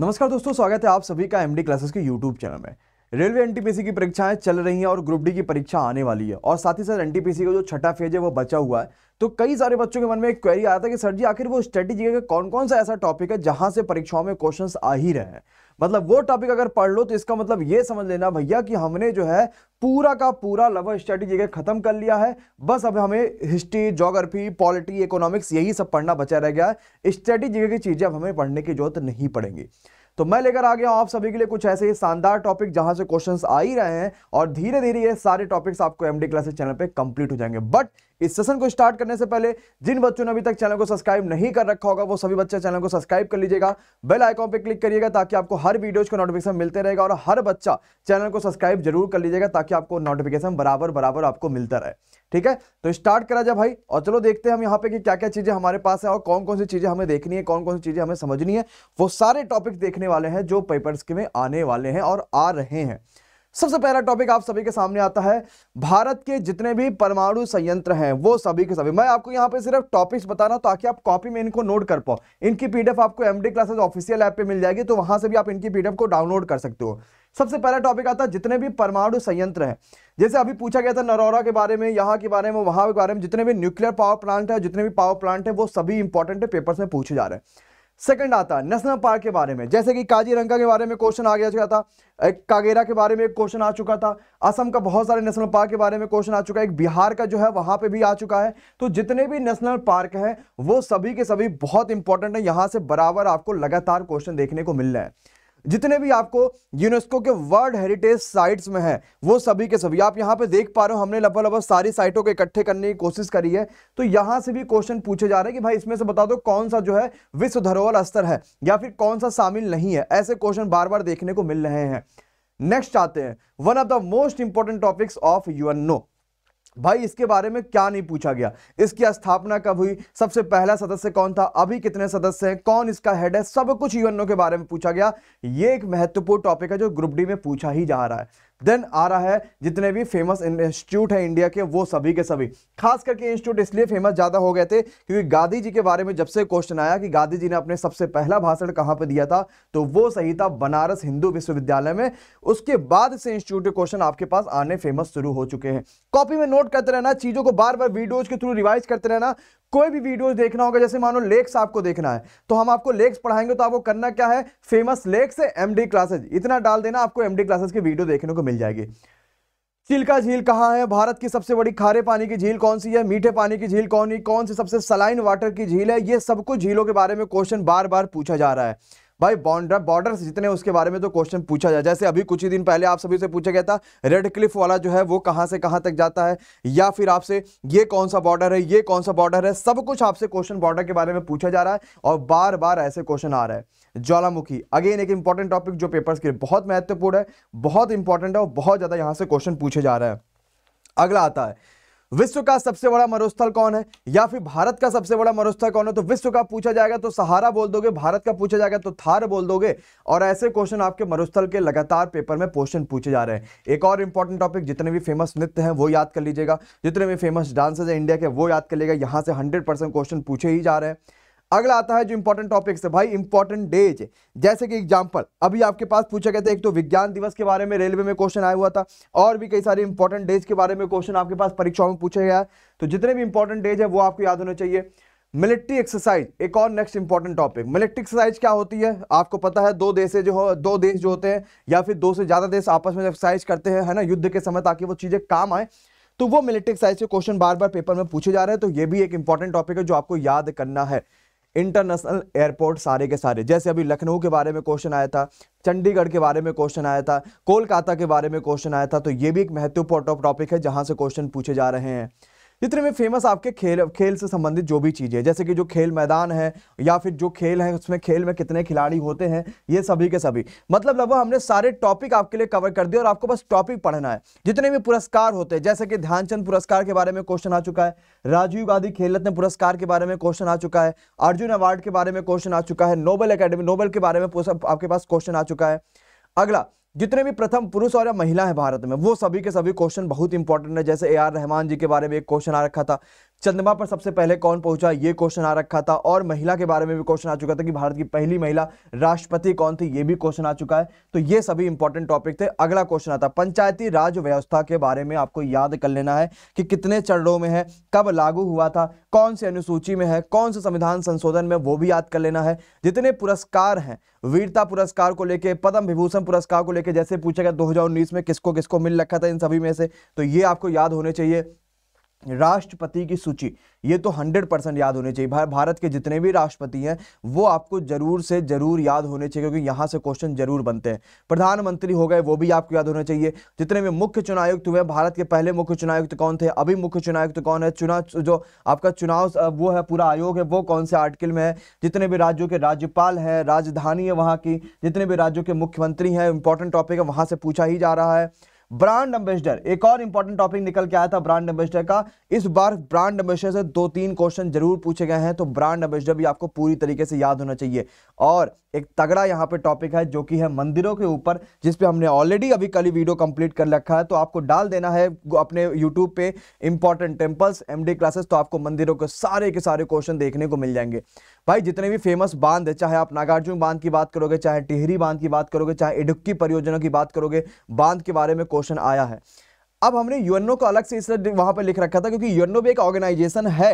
नमस्कार दोस्तों स्वागत है आप सभी का एमडी क्लासेस के यूट्यूब चैनल में रेलवे एनटीपीसी की परीक्षाएं चल रही हैं और ग्रुप डी की परीक्षा आने वाली है और साथ ही साथ एनटीपीसी का जो छठा फेज है वो बचा हुआ है तो कई सारे बच्चों के मन में एक क्वेरी आया था कि सर जी आखिर वो स्ट्रेटेजी का कौन कौन सा ऐसा टॉपिक है जहां से परीक्षाओं में क्वेश्चन आ ही रहे हैं मतलब वो टॉपिक अगर पढ़ लो तो इसका मतलब ये समझ लेना भैया कि हमने जो है पूरा का पूरा लवर स्टडी जगह खत्म कर लिया है बस अब हमें हिस्ट्री जोग्राफी पॉलिटी इकोनॉमिक्स यही सब पढ़ना बचा रह गया है स्टडी जगह की चीज़ें अब हमें पढ़ने की जरूरत नहीं पड़ेंगी तो मैं लेकर आ गया आप सभी के लिए कुछ ऐसे ही शानदार टॉपिक जहां से क्वेश्चन आ ही रहे हैं और धीरे धीरे ये सारे टॉपिक्स आपको एमडी क्लासेस चैनल पे कंप्लीट हो जाएंगे बट इस सेशन को स्टार्ट करने से पहले जिन बच्चों ने अभी तक चैनल को सब्सक्राइब नहीं कर रखा होगा वो सभी बच्चे चैनल को सब्सक्राइब कर लीजिएगा बेल आइकॉन पर क्लिक करिएगा ताकि आपको हर वीडियोज का नोटिफिकेशन मिलते रहेगा और हर बच्चा चैनल को सब्सक्राइब जरूर कर लीजिएगा ताकि आपको नोटिफिकेशन बराबर बराबर आपको मिलता रहे ठीक है तो स्टार्ट करा जाए भाई और चलो देखते हैं हम यहाँ पे कि क्या क्या चीज़ें हमारे पास है और कौन कौन सी चीज़ें हमें देखनी है कौन कौन सी चीज़ें हमें समझनी है वो सारे टॉपिक देखने वाले हैं जो पेपर्स के में आने वाले हैं और आ रहे हैं सबसे पहला टॉपिक आप सभी के सामने आता है भारत के जितने भी परमाणु संयंत्र हैं वो सभी के सभी मैं आपको यहाँ पे सिर्फ टॉपिक्स बता रहा हूँ ताकि आप कॉपी में इनको नोट कर पाओ इनकी पीडीएफ आपको एमडी क्लासेस ऑफिशियल ऐप पे मिल जाएगी तो वहां से भी आप इनकी पीडीएफ को डाउनलोड कर सकते हो सबसे पहला टॉपिक आता है जितने भी परमाणु संयंत्र हैं जैसे अभी पूछा गया था नरौरा के बारे में यहाँ के बारे में वहाँ के बारे में जितने भी न्यूक्लियर पावर प्लांट है जितने भी पावर प्लांट है वो सभी इंपॉर्टेंट पेपर्स में पूछे जा रहे हैं सेकंड आता है नेशनल पार्क के बारे में जैसे कि काजीरंगा के बारे में क्वेश्चन आ गया चुका था एक कागेरा के बारे में एक क्वेश्चन आ चुका था असम का बहुत सारे नेशनल पार्क के बारे में क्वेश्चन आ चुका है एक बिहार का जो है वहां पे भी आ चुका है तो जितने भी नेशनल पार्क हैं वो सभी के सभी बहुत इंपॉर्टेंट है यहां से बराबर आपको लगातार क्वेश्चन देखने को मिल रहा है जितने भी आपको यूनेस्को के वर्ल्ड हेरिटेज साइट्स में है वो सभी के सभी आप यहाँ पे देख पा रहे हो हमने लगभग लगभग सारी साइटों को इकट्ठे करने की कोशिश करी है तो यहाँ से भी क्वेश्चन पूछे जा रहे हैं कि भाई इसमें से बता दो कौन सा जो है विश्व धरोहर स्तर है या फिर कौन सा शामिल नहीं है ऐसे क्वेश्चन बार बार देखने को मिल रहे हैं नेक्स्ट आते हैं one of the most important topics of UNO भाई इसके बारे में क्या नहीं पूछा गया इसकी स्थापना कब हुई सबसे पहला सदस्य कौन था अभी कितने सदस्य हैं कौन इसका हेड है सब कुछ यूएनओ के बारे में पूछा गया ये एक महत्वपूर्ण टॉपिक है जो ग्रुप डी में पूछा ही जा रहा है देन आ रहा है जितने भी फेमस इंस्टीट्यूट हैं इंडिया के वो सभी के सभी खास करके इंस्टीट्यूट इसलिए फेमस ज़्यादा हो गए थे क्योंकि गांधी जी के बारे में जब से क्वेश्चन आया कि गांधी जी ने अपने सबसे पहला भाषण कहाँ पर दिया था तो वो सही था बनारस हिंदू विश्वविद्यालय में उसके बाद से इंस्टीट्यूट के क्वेश्चन आपके पास आने फेमस शुरू हो चुके हैं कॉपी में नोट करते रहना चीज़ों को बार बार वीडियोज के थ्रू रिवाइज करते रहना कोई भी वीडियोस देखना होगा जैसे मानो लेक्स आपको देखना है तो हम आपको लेक्स पढ़ाएंगे तो आपको करना क्या है फेमस लेक्स एमडी क्लासेज इतना डाल देना आपको एमडी क्लासेज की वीडियो देखने को मिल जाएगी चिल्का झील कहाँ है भारत की सबसे बड़ी खारे पानी की झील कौन सी है मीठे पानी की झील कौन है कौन सी सबसे सलाइन वाटर की झील है ये सब कुछ झीलों के बारे में क्वेश्चन बार बार पूछा जा रहा है भाई बॉर्डर बॉर्डर जितने उसके बारे में तो क्वेश्चन पूछा जाए जैसे अभी कुछ ही दिन पहले आप सभी से पूछा गया था रेड क्लिफ वाला जो है वो कहाँ से कहाँ तक जाता है या फिर आपसे ये कौन सा बॉर्डर है ये कौन सा बॉर्डर है सब कुछ आपसे क्वेश्चन बॉर्डर के बारे में पूछा जा रहा है और बार बार ऐसे क्वेश्चन आ रहा है ज्वालामुखी अगेन एक इंपॉर्टेंट टॉपिक जो पेपर्स के लिए बहुत महत्वपूर्ण है बहुत इंपॉर्टेंट है और बहुत ज़्यादा यहाँ से क्वेश्चन पूछे जा रहा है अगला आता है विश्व का सबसे बड़ा मरुस्थल कौन है या फिर भारत का सबसे बड़ा मरुस्थल कौन है तो विश्व का पूछा जाएगा तो सहारा बोल दोगे भारत का पूछा जाएगा तो थार बोल दोगे और ऐसे क्वेश्चन आपके मरुस्थल के लगातार पेपर में क्वेश्चन पूछे जा रहे हैं एक और इंपॉर्टेंट टॉपिक जितने भी फेमस नृत्य हैं वो याद कर लीजिएगा जितने भी फेमस डांसर्स हैं इंडिया के वो याद कर लीजिएगा यहाँ से हंड्रेड क्वेश्चन पूछे ही जा रहे हैं अगला आता है जो इंपॉर्टेंट टॉपिक्स है भाई इंपॉर्टेंट डेज जैसे कि एग्जाम्पल अभी आपके पास पूछा गया था एक तो विज्ञान दिवस के बारे में रेलवे में क्वेश्चन आया हुआ था और भी कई सारे इंपॉर्टेंट डेज के बारे में क्वेश्चन आपके पास परीक्षाओं में पूछा गया तो जितने भी इंपॉर्टेंट डेज है वो आपको याद होने चाहिए मिलिट्री एक्सरसाइज एक और next important topic military exercise क्या होती है आपको पता है दो देश जो दो देश जो होते हैं या फिर दो से ज़्यादा देश आपस में एक्सरसाइज करते हैं है ना युद्ध के समय ताकि वो चीज़ें काम आए तो वो मिलिट्री एक्सरसाइज के क्वेश्चन बार बार पेपर में पूछे जा रहे हैं तो ये भी एक इंपॉर्टेंट टॉपिक है जो आपको याद करना है इंटरनेशनल एयरपोर्ट सारे के सारे जैसे अभी लखनऊ के बारे में क्वेश्चन आया था चंडीगढ़ के बारे में क्वेश्चन आया था कोलकाता के बारे में क्वेश्चन आया था तो ये भी एक महत्वपूर्ण टॉपिक है जहाँ से क्वेश्चन पूछे जा रहे हैं जितने भी फेमस आपके खेल खेल से संबंधित जो भी चीज़ें जैसे कि जो खेल मैदान है या फिर जो खेल है उसमें खेल में कितने खिलाड़ी होते हैं ये सभी के सभी मतलब लगभग हमने सारे टॉपिक आपके लिए कवर कर दिए और आपको बस टॉपिक पढ़ना है जितने भी पुरस्कार होते हैं जैसे कि ध्यानचंद पुरस्कार के बारे में क्वेश्चन आ चुका है राजीव गांधी खेल रत्न पुरस्कार के बारे में क्वेश्चन आ चुका है अर्जुन अवार्ड के बारे में क्वेश्चन आ चुका है नोबल अकेडमी नोबल के बारे में आपके पास क्वेश्चन आ चुका है अगला जितने भी प्रथम पुरुष और या महिला है भारत में वो सभी के सभी क्वेश्चन बहुत इंपॉर्टेंट है जैसे ए आर रहमान जी के बारे में एक क्वेश्चन आ रखा था चंद्रमा पर सबसे पहले कौन पहुंचा ये क्वेश्चन आ रखा था और महिला के बारे में भी क्वेश्चन आ चुका था कि भारत की पहली महिला राष्ट्रपति कौन थी ये भी क्वेश्चन आ चुका है तो ये सभी इंपॉर्टेंट टॉपिक थे अगला क्वेश्चन आता पंचायती राज व्यवस्था के बारे में आपको याद कर लेना है कि कितने चरणों में है कब लागू हुआ था कौन से अनुसूची में है कौन से संविधान संशोधन में वो भी याद कर लेना है जितने पुरस्कार हैं वीरता पुरस्कार को लेकर पद्म विभूषण पुरस्कार को लेकर जैसे पूछा गया दो में किसको किसको मिल रखा था इन सभी में से तो ये आपको याद होने चाहिए राष्ट्रपति की सूची ये तो 100 परसेंट याद होने चाहिए भारत के जितने भी राष्ट्रपति हैं वो आपको जरूर से जरूर याद होने चाहिए क्योंकि यहाँ से क्वेश्चन जरूर बनते हैं प्रधानमंत्री हो गए वो भी आपको याद होने चाहिए जितने भी मुख्य चुनायुक्त हुए भारत के पहले मुख्य चुनायुक्त कौन थे अभी मुख्य चुनायुक्त कौन है चुनाव जो आपका चुनाव वो है पूरा आयोग है वो कौन से आर्टिकल में है जितने भी राज्यों के राज्यपाल हैं राजधानी है वहाँ की जितने भी राज्यों के मुख्यमंत्री हैं इंपॉर्टेंट टॉपिक है वहाँ से पूछा ही जा रहा है ब्रांड एम्बेसडर एक और इंपॉर्टेंट टॉपिक निकल के आया था ब्रांड एम्बेसडर का इस बार ब्रांड एम्बेसडर से दो तीन क्वेश्चन जरूर पूछे गए हैं तो ब्रांड एम्बेसडर भी आपको पूरी तरीके से याद होना चाहिए और एक तगड़ा यहाँ पे टॉपिक है जो कि है मंदिरों के ऊपर जिस पे हमने ऑलरेडी अभी कल वीडियो कंप्लीट कर रखा है तो आपको डाल देना है अपने यूट्यूब पे इंपॉर्टेंट टेम्पल्स एमडी क्लासेस तो आपको मंदिरों के सारे के सारे क्वेश्चन देखने को मिल जाएंगे भाई जितने भी फेमस बांध है चाहे आप नागार्जुन बांध की बात करोगे चाहे टिहरी बांध की बात करोगे चाहे इडुक्की परियोजना की बात करोगे बांध के बारे में क्वेश्चन आया है अब हमने यूएनओ को अलग से इसलिए वहां पर लिख रखा था क्योंकि यूएनओ भी एक ऑर्गेनाइजेशन है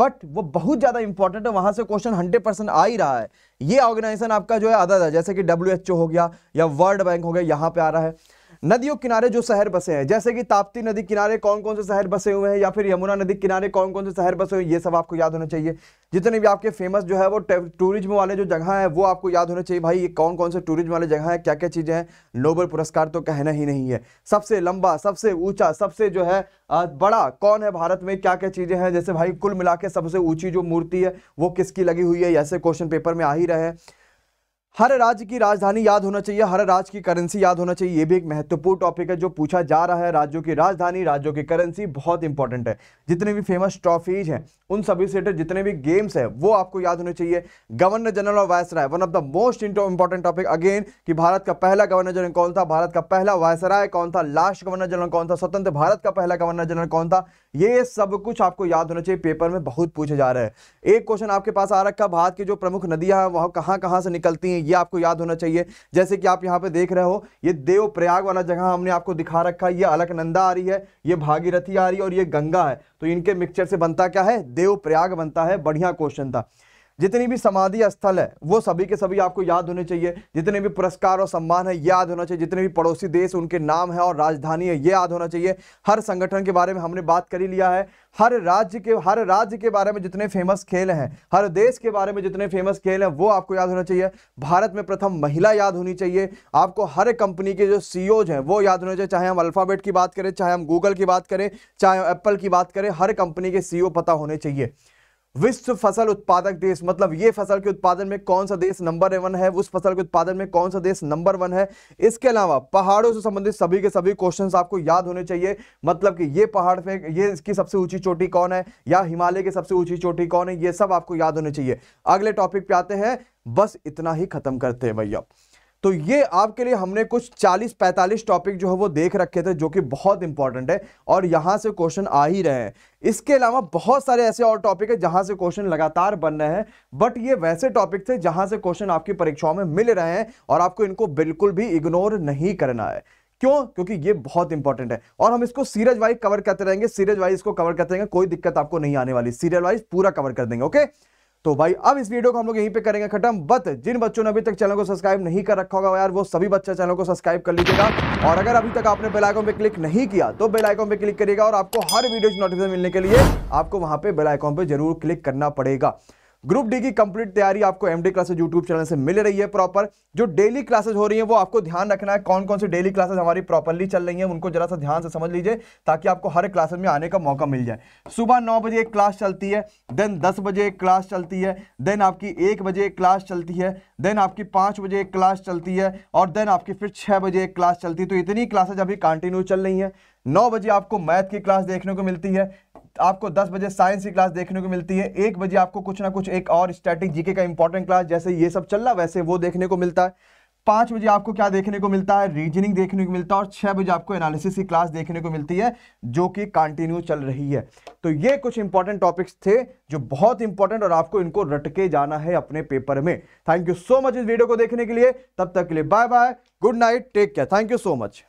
बट वो बहुत ज़्यादा इंपॉर्टेंट है वहां से क्वेश्चन हंड्रेड परसेंट आ ही रहा है ये ऑर्गेनाइजेशन आपका जो है अदर है जैसे कि डब्ल्यू हो गया या वर्ल्ड बैंक हो गया यहां पर आ रहा है नदियों किनारे जो शहर बसे हैं जैसे कि ताप्ती नदी किनारे कौन कौन से शहर बसे हुए हैं या फिर यमुना नदी किनारे कौन कौन से शहर बसे हुए हैं ये सब आपको याद होना चाहिए जितने भी आपके फेमस जो है वो टूरिज्म वाले जो जगह है वो आपको याद होना चाहिए भाई ये कौन कौन से टूरिज्म वाले जगह है क्या क्या चीज़ें हैं नोबल पुरस्कार तो कहना ही नहीं है सबसे लंबा सबसे ऊँचा सबसे जो है बड़ा कौन है भारत में क्या क्या चीज़ें हैं जैसे भाई कुल मिला सबसे ऊंची जो मूर्ति है वो किसकी लगी हुई है ऐसे क्वेश्चन पेपर में आ ही रहे हैं हर राज्य की राजधानी याद होना चाहिए हर राज्य की करेंसी याद होना चाहिए ये भी एक महत्वपूर्ण टॉपिक है जो पूछा जा रहा है राज्यों की राजधानी राज्यों की करेंसी बहुत इंपॉर्टेंट है जितने भी फेमस ट्रॉफीज हैं उन सभी सेटर जितने भी गेम्स हैं वो आपको याद होने चाहिए governor general of viceroy one of the most important topic again कि भारत का पहला गवर्नर जनरल कौन था भारत का पहला वायसराय कौन था लास्ट गवर्नर जनरल कौन था स्वतंत्र भारत का पहला गवर्नर जनरल कौन था ये सब कुछ आपको याद होना चाहिए पेपर में बहुत पूछे जा रहे हैं एक क्वेश्चन आपके पास आ रखा भारत की जो प्रमुख नदियां हैं वह कहाँ कहां से निकलती हैं ये आपको याद होना चाहिए जैसे कि आप यहाँ पे देख रहे हो ये देव प्रयाग वाला जगह हमने आपको दिखा रखा है ये अलकनंदा आ रही है ये भागीरथी आ रही है और ये गंगा है तो इनके मिक्सचर से बनता क्या है देव प्रयाग बनता है बढ़िया क्वेश्चन था जितनी भी समाधि स्थल है वो सभी के सभी आपको याद होने चाहिए जितने भी पुरस्कार और सम्मान है ये याद होना चाहिए जितने भी पड़ोसी देश उनके नाम है और राजधानी है ये याद होना चाहिए हर संगठन के बारे में हमने बात कर ही लिया है हर राज्य के हर राज्य के बारे में जितने फेमस खेल हैं हर देश के बारे में जितने फेमस खेल हैं वो आपको याद होना चाहिए भारत में प्रथम महिला याद होनी चाहिए आपको हर कंपनी के जो सी e हैं वो याद होने चाहिए चाहे हम अल्फ़ाबेट की बात करें चाहे हम गूगल की बात करें चाहे एप्पल की बात करें हर कंपनी के सी e पता होने चाहिए विश्व फसल उत्पादक देश मतलब ये फसल के उत्पादन में कौन सा देश नंबर वन है उस फसल के उत्पादन में कौन सा देश नंबर वन है इसके अलावा पहाड़ों से संबंधित सभी के सभी क्वेश्चंस आपको याद होने चाहिए मतलब कि ये पहाड़ पे ये इसकी सबसे ऊंची चोटी कौन है या हिमालय की सबसे ऊंची चोटी कौन है ये सब आपको याद होने चाहिए अगले टॉपिक पे आते हैं बस इतना ही खत्म करते हैं भैया तो ये आपके लिए हमने कुछ 40-45 टॉपिक जो है वो देख रखे थे जो कि बहुत इंपॉर्टेंट है और यहाँ से क्वेश्चन आ ही रहे हैं इसके अलावा बहुत सारे ऐसे और टॉपिक है जहाँ से क्वेश्चन लगातार बन रहे हैं बट ये वैसे टॉपिक थे जहां से क्वेश्चन आपकी परीक्षाओं में मिल रहे हैं और आपको इनको बिल्कुल भी इग्नोर नहीं करना है क्यों क्योंकि ये बहुत इंपॉर्टेंट है और हम इसको सीरज वाइज कवर करते रहेंगे सीरज वाइज इसको कवर करते रहेंगे कोई दिक्कत आपको नहीं आने वाली सीरियल वाइज पूरा कवर कर देंगे ओके तो भाई अब इस वीडियो को हम लोग यहीं पे करेंगे खत्म बट जिन बच्चों ने अभी तक चैनल को सब्सक्राइब नहीं कर रखा होगा यार वो सभी बच्चा चैनल को सब्सक्राइब कर लीजिएगा और अगर अभी तक आपने बेल आइकॉन पे क्लिक नहीं किया तो बेल आइकॉन पे क्लिक करिएगा और आपको हर वीडियो की नोटिफिकेशन मिलने के लिए आपको वहां पर बेलाइकॉन पर जरूर क्लिक करना पड़ेगा ग्रुप डी की कंप्लीट तैयारी आपको एमडी क्लासेस यूट्यूब चैनल से मिल रही है प्रॉपर जो डेली क्लासेस हो रही है वो आपको ध्यान रखना है कौन कौन सी डेली क्लासेस हमारी प्रॉपरली चल रही है उनको जरा सा ध्यान से समझ लीजिए ताकि आपको हर क्लासेस में आने का मौका मिल जाए सुबह नौ बजे एक क्लास चलती है देन दस बजे एक क्लास चलती है देन आपकी एक बजे एक क्लास चलती है देन आपकी पाँच बजे एक क्लास चलती है और देन आपकी फिर छः बजे एक क्लास चलती है तो इतनी क्लासेज अभी कंटिन्यू चल रही है नौ बजे आपको मैथ की क्लास देखने को मिलती है आपको 10 बजे साइंस की क्लास देखने को मिलती है एक बजे आपको कुछ ना कुछ एक और स्टैटिक जीके का इंपॉर्टेंट क्लास जैसे ये सब चल रहा वैसे वो देखने को मिलता है पांच बजे आपको क्या देखने को मिलता है रीजनिंग देखने को मिलता है और छह बजे आपको एनालिसिस की क्लास देखने को मिलती है जो कि कंटिन्यू चल रही है तो ये कुछ इंपॉर्टेंट टॉपिक्स थे जो बहुत इंपॉर्टेंट और आपको इनको रटके जाना है अपने पेपर में थैंक यू सो मच इस वीडियो को देखने के लिए तब तक के लिए bye bye good night take care thank you so much